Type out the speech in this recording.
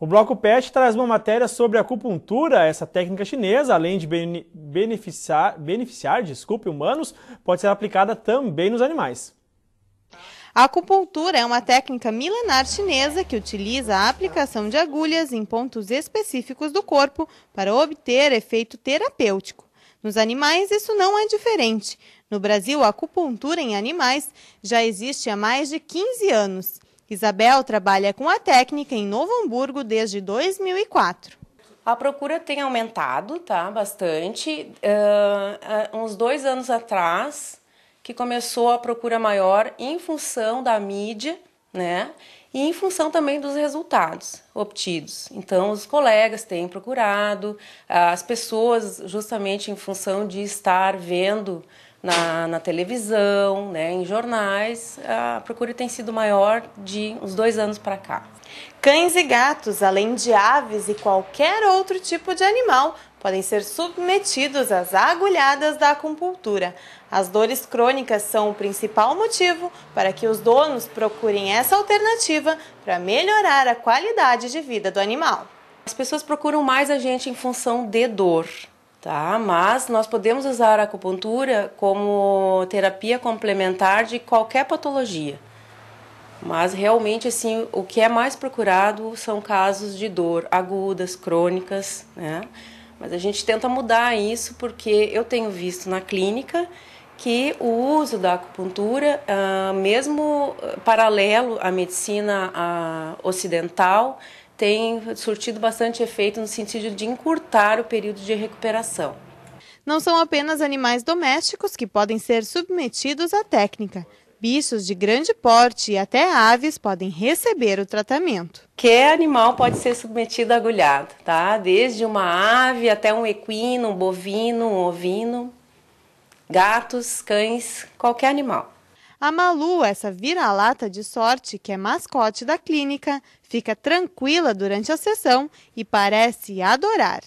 O bloco PET traz uma matéria sobre acupuntura, essa técnica chinesa, além de beneficiar, beneficiar desculpe, humanos, pode ser aplicada também nos animais. A acupuntura é uma técnica milenar chinesa que utiliza a aplicação de agulhas em pontos específicos do corpo para obter efeito terapêutico. Nos animais, isso não é diferente. No Brasil, a acupuntura em animais já existe há mais de 15 anos. Isabel trabalha com a técnica em Novo Hamburgo desde 2004. A procura tem aumentado, tá? Bastante. Uh, uns dois anos atrás, que começou a procura maior em função da mídia, né? e em função também dos resultados obtidos. Então, os colegas têm procurado, ah, as pessoas, justamente em função de estar vendo na, na televisão, né, em jornais, a procura tem sido maior de uns dois anos para cá. Cães e gatos, além de aves e qualquer outro tipo de animal, podem ser submetidos às agulhadas da acupuntura. As dores crônicas são o principal motivo para que os donos procurem essa alternativa para melhorar a qualidade de vida do animal. As pessoas procuram mais a gente em função de dor, tá? Mas nós podemos usar a acupuntura como terapia complementar de qualquer patologia. Mas realmente assim, o que é mais procurado são casos de dor agudas, crônicas, né? Mas a gente tenta mudar isso porque eu tenho visto na clínica que o uso da acupuntura, ah, mesmo ah, paralelo à medicina ah, ocidental, tem surtido bastante efeito no sentido de encurtar o período de recuperação. Não são apenas animais domésticos que podem ser submetidos à técnica. Bichos de grande porte e até aves podem receber o tratamento. Qualquer animal pode ser submetido a agulhado, tá? Desde uma ave até um equino, um bovino, um ovino gatos, cães, qualquer animal. A Malu, essa vira-lata de sorte que é mascote da clínica, fica tranquila durante a sessão e parece adorar.